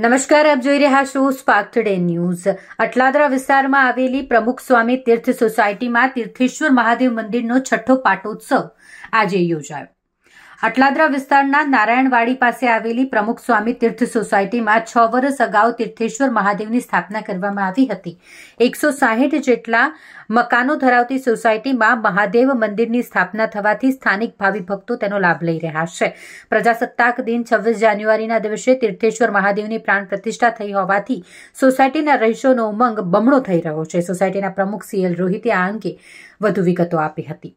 નમસ્કાર આપ જોઈ રહ્યા છો સ્પાર્ક ટુડે ન્યૂઝ અટલાદરા વિસ્તારમાં આવેલી પ્રમુખ સ્વામી તીર્થ સોસાયટીમાં તીર્થેશ્વર મહાદેવ મંદિરનો છઠ્ઠો પાટોત્સવ આજે યોજાયો અટલાદરા વિસ્તારના નારાયણવાડી પાસે આવેલી પ્રમુખ સ્વામી તીર્થ સોસાયટીમાં છ વર્ષ અગાઉ તીર્થેશ્વર મહાદેવની સ્થાપના કરવામાં આવી હતી એકસો સાહીઠ જેટલા મકાનો ધરાવતી સોસાયટીમાં મહાદેવ મંદિરની સ્થાપના થવાથી સ્થાનિક ભાવિ ભક્તો તેનો લાભ લઈ રહ્યા છે પ્રજાસત્તાક દિન છવ્વીસ જાન્યુઆરીના દિવસે તીર્થેશ્વર મહાદેવની પ્રાણ પ્રતિષ્ઠા થઈ હોવાથી સોસાયટીના રહીશોનો ઉમંગ બમણો થઈ રહ્યો છે સોસાયટીના પ્રમુખ સીએલ રોહિતે આ અંગે વધુ વિગતો આપી હતી